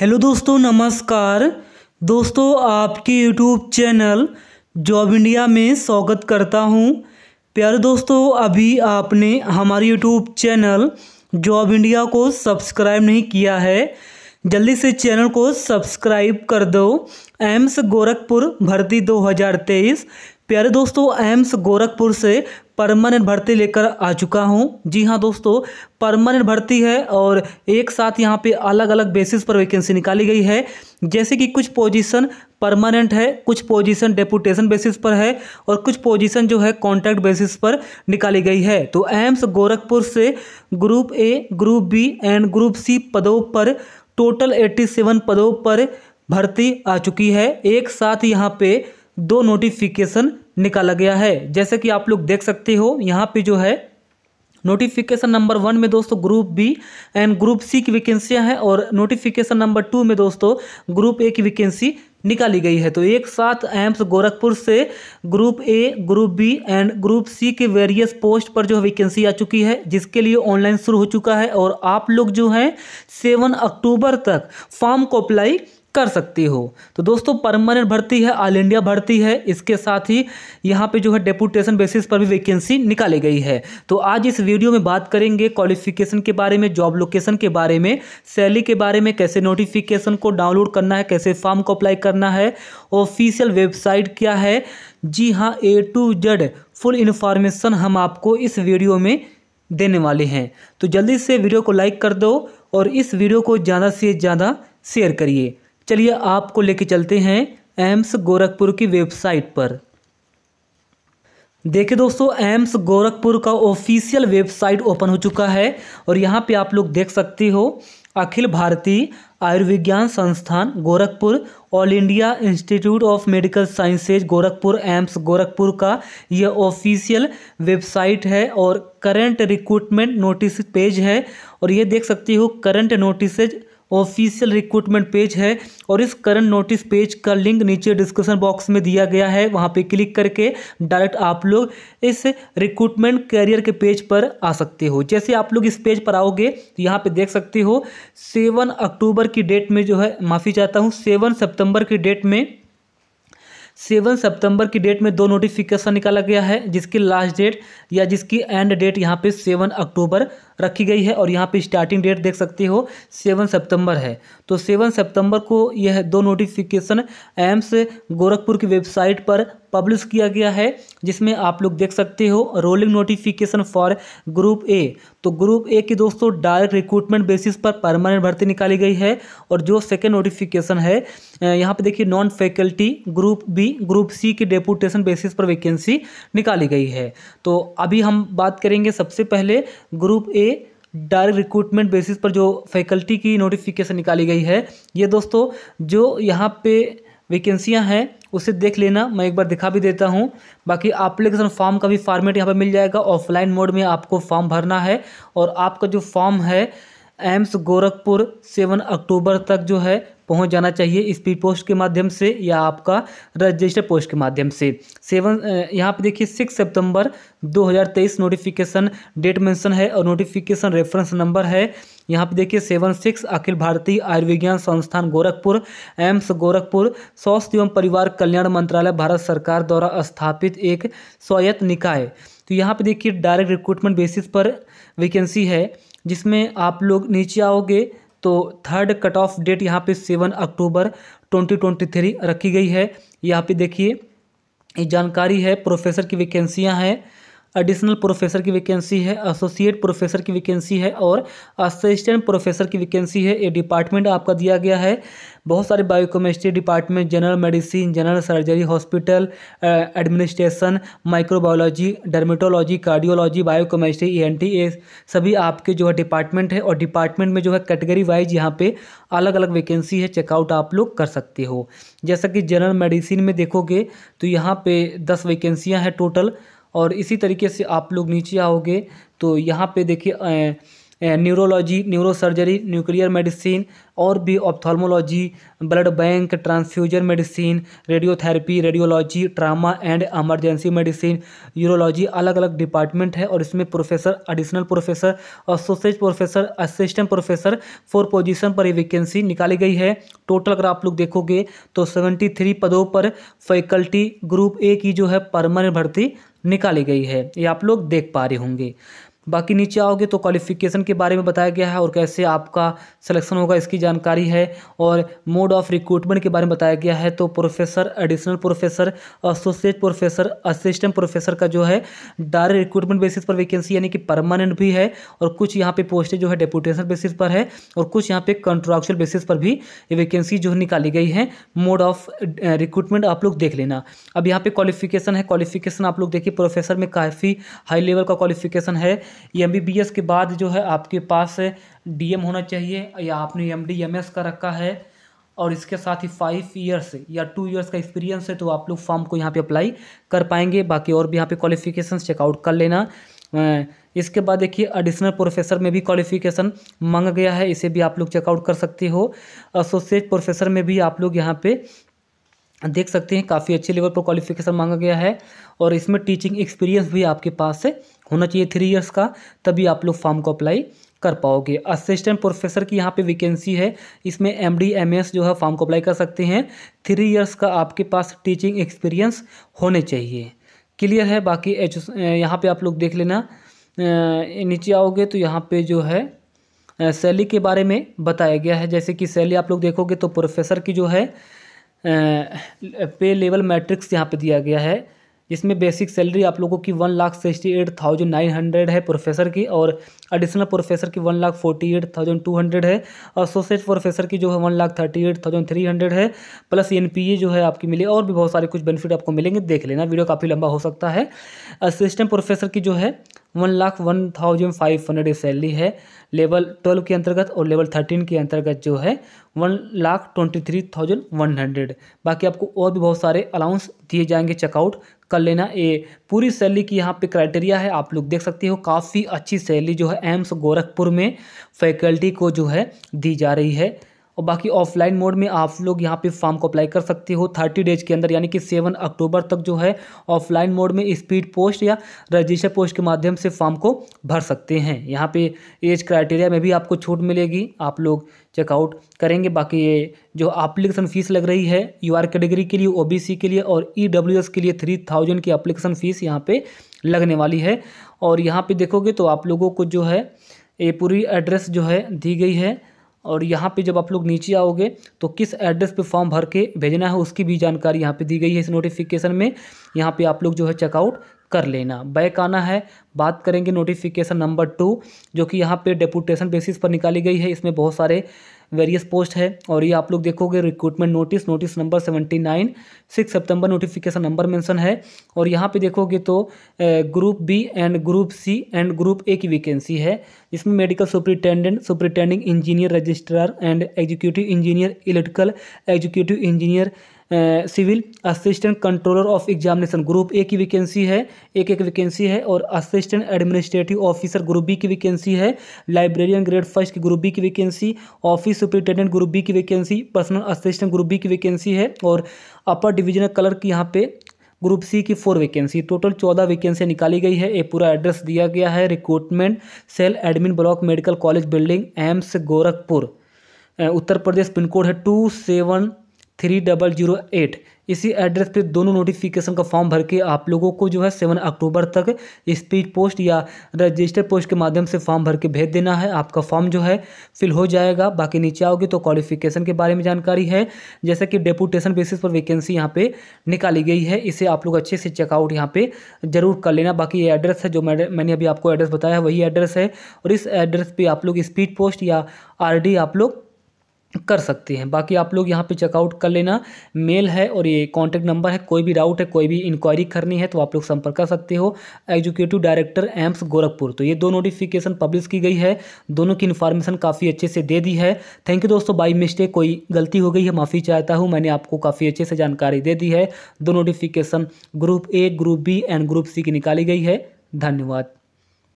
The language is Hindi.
हेलो दोस्तों नमस्कार दोस्तों आपके यूट्यूब चैनल जॉब इंडिया में स्वागत करता हूं प्यारे दोस्तों अभी आपने हमारे यूट्यूब चैनल जॉब इंडिया को सब्सक्राइब नहीं किया है जल्दी से चैनल को सब्सक्राइब कर दो एम्स गोरखपुर भर्ती 2023 प्यारे दोस्तों एम्स गोरखपुर से परमानेंट भर्ती लेकर आ चुका हूँ जी हाँ दोस्तों परमानेंट भर्ती है और एक साथ यहाँ पे अलग अलग बेसिस पर वैकेंसी निकाली गई है जैसे कि कुछ पोजीशन परमानेंट है कुछ पोजीशन डेपुटेशन बेसिस पर है और कुछ पोजीशन जो है कॉन्ट्रैक्ट बेसिस पर निकाली गई है तो एम्स गोरखपुर से group A group B and group C पदों पर टोटल एट्टी सेवन पदों पर भर्ती आ चुकी है एक साथ यहाँ पर दो नोटिफिकेशन निकाला गया है जैसे कि आप लोग देख सकते हो यहाँ पे जो है नोटिफिकेशन नंबर वन में दोस्तों group B and group C की वैकेंसियाँ हैं और नोटिफिकेशन नंबर टू में दोस्तों ग्रुप ए की वैकेंसी निकाली गई है तो एक साथ एम्स गोरखपुर से group A group B and group C के वेरियस पोस्ट पर जो वैकेंसी आ चुकी है जिसके लिए ऑनलाइन शुरू हो चुका है और आप लोग जो हैं सेवन अक्टूबर तक फॉर्म को अप्लाई कर सकती हो तो दोस्तों परमानेंट भर्ती है ऑल इंडिया भर्ती है इसके साथ ही यहाँ पे जो है डेपुटेशन बेसिस पर भी वैकेंसी निकाली गई है तो आज इस वीडियो में बात करेंगे क्वालिफिकेशन के बारे में जॉब लोकेशन के बारे में सैली के बारे में कैसे नोटिफिकेशन को डाउनलोड करना है कैसे फॉर्म को अप्लाई करना है ऑफिशियल वेबसाइट क्या है जी हाँ A to Z full information हम आपको इस वीडियो में देने वाले हैं तो जल्दी से वीडियो को लाइक कर दो और इस वीडियो को ज़्यादा से ज़्यादा शेयर करिए चलिए आपको लेके चलते हैं एम्स गोरखपुर की वेबसाइट पर देखिए दोस्तों एम्स गोरखपुर का ऑफिशियल वेबसाइट ओपन हो चुका है और यहाँ पे आप लोग देख सकते हो अखिल Bharatiya Ayurvigyan Sansthan Gorakhpur all India institute of medical sciences Gorakhpur AIIMS Gorakhpur का यह ऑफिशियल वेबसाइट है और करंट रिक्रूटमेंट नोटिस पेज है और ये देख सकते हो current notices official recruitment page है और इस करंट नोटिस पेज का लिंक नीचे डिस्क्रिप्शन बॉक्स में दिया गया है वहाँ पे क्लिक करके डायरेक्ट आप लोग इस रिक्रूटमेंट कैरियर के पेज पर आ सकते हो जैसे आप लोग इस पेज पर आओगे तो यहाँ पे देख सकते हो सेवन अक्टूबर की डेट में जो है माफ़ी चाहता हूँ सेवन सितंबर की डेट में सेवन सितंबर की डेट में दो नोटिफिकेशन निकाला गया है जिसकी लास्ट डेट या जिसकी एंड डेट यहाँ पे सेवन अक्टूबर रखी गई है और यहाँ पे स्टार्टिंग डेट देख सकते हो सेवन सितंबर है तो सेवन सितंबर को यह दो नोटिफिकेशन एम्स गोरखपुर की वेबसाइट पर पब्लिश किया गया है जिसमें आप लोग देख सकते हो rolling notification for group A तो ग्रुप ए की दोस्तों डायरेक्ट रिक्रूटमेंट बेसिस पर परमानेंट भर्ती निकाली गई है और जो सेकेंड नोटिफिकेशन है यहाँ पर देखिए non faculty group B group C के डेपुटेशन बेसिस पर वैकेंसी निकाली गई है तो अभी हम बात करेंगे सबसे पहले group A direct recruitment basis पर जो फैकल्टी की नोटिफिकेशन निकाली गई है ये दोस्तों जो यहाँ पे वैकेंसियाँ हैं उसे देख लेना मैं एक बार दिखा भी देता हूँ बाकी एप्लीकेशन फॉर्म का भी फॉर्मेट यहाँ पर मिल जाएगा ऑफलाइन मोड में आपको फॉर्म भरना है और आपका जो फॉर्म है एम्स गोरखपुर सेवन अक्टूबर तक जो है पहुंच जाना चाहिए स्पीड पोस्ट के माध्यम से या आपका रजिस्टर पोस्ट के माध्यम से सेवन यहाँ पे देखिए सिक्स सितंबर 2023 नोटिफिकेशन डेट मेंशन है और नोटिफिकेशन रेफरेंस नंबर है यहाँ पे देखिए सेवन सिक्स अखिल भारतीय आयुर्विज्ञान संस्थान गोरखपुर एम्स गोरखपुर स्वास्थ्य एवं परिवार कल्याण मंत्रालय भारत सरकार द्वारा स्थापित एक स्वायत्त निकाय तो यहाँ पे देखिए डायरेक्ट रिक्रूटमेंट बेसिस पर वैकेंसी है जिसमें आप लोग नीचे आओगे तो थर्ड कट ऑफ डेट यहाँ पे सेवन अक्टूबर 2023 रखी गई है यहाँ पे देखिए ये जानकारी है प्रोफेसर की वैकेंसियाँ हैं एडिशनल प्रोफेसर की वैकेंसी है एसोसिएट प्रोफेसर की वैकेंसी है और असिस्टेंट प्रोफेसर की वैकेंसी है ये डिपार्टमेंट आपका दिया गया है बहुत सारे biochemistry department general medicine general surgery hospital administration microbiology dermatology cardiology biochemistry T A सभी आपके जो है डिपार्टमेंट है और डिपार्टमेंट में जो है कैटेगरी वाइज यहाँ पे अलग अलग वैकेंसी है चेकआउट आप लोग कर सकते हो जैसा कि जनरल मेडिसिन में देखोगे तो यहाँ पे दस वैकेंसियाँ हैं टोटल और इसी तरीके से आप लोग नीचे आओगे तो यहाँ पे देखिए neurology neuro surgery nuclear medicine और भी ophthalmology blood bank transfusion medicine radiotherapy radiology trauma and emergency medicine urology अलग अलग डिपार्टमेंट है और इसमें professor additional professor associate professor assistant professor four position पर ये वैकेंसी निकाली गई है टोटल अगर आप लोग देखोगे तो सेवेंटी थ्री पदों पर फैकल्टी ग्रुप ए की जो है परमानेंट भर्ती निकाली गई है ये आप लोग देख पा रहे होंगे बाकी नीचे आओगे तो क्वालिफिकेशन के बारे में बताया गया है और कैसे आपका सिलेक्शन होगा इसकी जानकारी है और मोड ऑफ रिक्रूटमेंट के बारे में बताया गया है तो professor additional professor associate professor assistant professor का जो है डायरेक्ट रिक्रूटमेंट बेसिस पर वैकेंसी यानी कि परमानेंट भी है और कुछ यहाँ पे पोस्टें जो है डेपुटेशन बेसिस पर है और कुछ यहाँ पे कंट्रैक्चुअल बेसिस पर भी वैकेंसी जो निकाली गई है मोड ऑफ रिक्रूटमेंट आप लोग देख लेना अब यहाँ पे क्वालिफिकेशन है क्वालिफिकेशन आप लोग देखिए प्रोफेसर में काफ़ी हाई लेवल का क्वालिफिकेशन है ये एमबीबीएस के बाद जो है आपके पास डीएम होना चाहिए या आपने एमडी एमएस का रखा है और इसके साथ ही फाइव ईयर्स या टू ईयर्स का एक्सपीरियंस है तो आप लोग फॉर्म को यहाँ पे अप्लाई कर पाएंगे बाकी और भी यहाँ पे क्वालिफिकेशन चेकआउट कर लेना इसके बाद देखिए एडिशनल प्रोफेसर में भी क्वालिफिकेशन मांगा गया है इसे भी आप लोग चेकआउट कर सकते हो एसोसिएट प्रोफेसर में भी आप लोग यहाँ पे देख सकते हैं काफ़ी अच्छे लेवल पर क्वालिफिकेशन मांगा गया है और इसमें टीचिंग एक्सपीरियंस भी आपके पास से होना चाहिए थ्री इयर्स का तभी आप लोग फॉर्म को अप्लाई कर पाओगे असिस्टेंट प्रोफेसर की यहाँ पे वैकेंसी है इसमें एम डी एम एस जो है फॉर्म को अप्लाई कर सकते हैं थ्री इयर्स का आपके पास टीचिंग एक्सपीरियंस होने चाहिए क्लियर है बाकी एच यहाँ पर आप लोग देख लेना नीचे आओगे तो यहाँ पर जो है सैली के बारे में बताया गया है जैसे कि सैली आप लोग देखोगे तो प्रोफेसर की जो है पे लेवल मैट्रिक्स यहाँ पे दिया गया है जिसमें बेसिक सैलरी आप लोगों की one lakh sixty eight thousand nine hundred है प्रोफेसर की और एडिशनल प्रोफेसर की one lakh forty eight thousand two hundred है और एसोसिएट प्रोफेसर की जो है one lakh thirty eight thousand three hundred है प्लस एन पी ए जो है आपकी मिले और भी बहुत सारे कुछ बेनिफिट आपको मिलेंगे देख लेना वीडियो काफ़ी लंबा हो सकता है असिस्टेंट प्रोफेसर की जो है one lakh one thousand five hundred salary है लेवल ट्वेल्व के अंतर्गत और लेवल थर्टीन के अंतर्गत जो है one lakh twenty three thousand one hundred बाकी आपको और भी बहुत सारे अलाउंस दिए जाएंगे चेकआउट कर लेना ये पूरी सैली की यहाँ पे क्राइटेरिया है आप लोग देख सकते हो काफ़ी अच्छी सैली जो है एम्स गोरखपुर में फैकल्टी को जो है दी जा रही है और बाकी ऑफलाइन मोड में आप लोग यहाँ पे फॉर्म को अप्लाई कर सकते हो थर्टी डेज के अंदर यानी कि सेवन अक्टूबर तक जो है ऑफलाइन मोड में स्पीड पोस्ट या रजिस्टर पोस्ट के माध्यम से फॉर्म को भर सकते हैं यहाँ पे एज क्राइटेरिया में भी आपको छूट मिलेगी आप लोग चेकआउट करेंगे बाकी ये जो अप्लीकेशन फ़ीस लग रही है यू कैटेगरी के लिए ओ के लिए और ई e के लिए थ्री थाउजेंड की अप्लीकेशन फ़ीस यहाँ पर लगने वाली है और यहाँ पर देखोगे तो आप लोगों को जो है ये पूरी एड्रेस जो है दी गई है और यहाँ पे जब आप लोग नीचे आओगे तो किस एड्रेस पे फॉर्म भर के भेजना है उसकी भी जानकारी यहाँ पे दी गई है इस नोटिफिकेशन में यहाँ पे आप लोग जो है चेकआउट कर लेना बैक आना है बात करेंगे नोटिफिकेशन नंबर टू जो कि यहाँ पे डेपुटेशन बेसिस पर निकाली गई है इसमें बहुत सारे वेरियस पोस्ट है और ये आप लोग देखोगे recruitment notice notice number seventy nine six September notification number mention है और यहाँ पे देखोगे तो group B and group C and group A की वैकेंसी है इसमें medical superintendent superintending engineer registrar and executive engineer electrical executive engineer civil assistant controller of examination group A की वैकेंसी है एक एक वैकेंसी है और assistant administrative officer group B की वैकेंसी है लाइब्रेरियन ग्रेड फर्स्ट की ग्रुप बी की vacancy office superintendent group B की vacancy personal assistant group B की वैकेंसी है और अपर डिविजनल कलर की यहाँ पे ग्रुप सी की फोर वैकेंसी टोटल चौदह वैकेंसी निकाली गई है ये पूरा एड्रेस दिया गया है recruitment cell admin block medical college building AIIMS Gorakhpur Uttar Pradesh pin code है two seven three double zero eight इसी एड्रेस पे दोनों नोटिफिकेशन का फॉर्म भर के आप लोगों को जो है सेवन अक्टूबर तक स्पीड पोस्ट या रजिस्टर पोस्ट के माध्यम से फॉर्म भर के भेज देना है आपका फॉर्म जो है फिल हो जाएगा बाकी नीचे आओगे तो क्वालिफिकेशन के बारे में जानकारी है जैसे कि डेपुटेशन बेसिस पर वैकेंसी यहाँ पर निकाली गई है इसे आप लोग अच्छे से चेकआउट यहाँ पर ज़रूर कर लेना बाकी ये एड्रेस है जो मैंने अभी आपको एड्रेस बताया वही एड्रेस है और इस एड्रेस पर आप लोग स्पीड पोस्ट या आर आप लोग कर सकते हैं बाकी आप लोग यहाँ पे चेकआउट कर लेना मेल है और ये कॉन्टैक्ट नंबर है कोई भी डाउट है कोई भी इंक्वायरी करनी है तो आप लोग संपर्क कर सकते हो एग्जीक्यूटिव डायरेक्टर एम्स गोरखपुर तो ये दो नोटिफिकेशन पब्लिश की गई है दोनों की इन्फॉर्मेशन काफ़ी अच्छे से दे दी है थैंक यू दोस्तों बाई मिस्टेक कोई गलती हो गई है माफ़ी चाहता हूँ मैंने आपको काफ़ी अच्छे से जानकारी दे दी है दो notification group A group B and group C की निकाली गई है धन्यवाद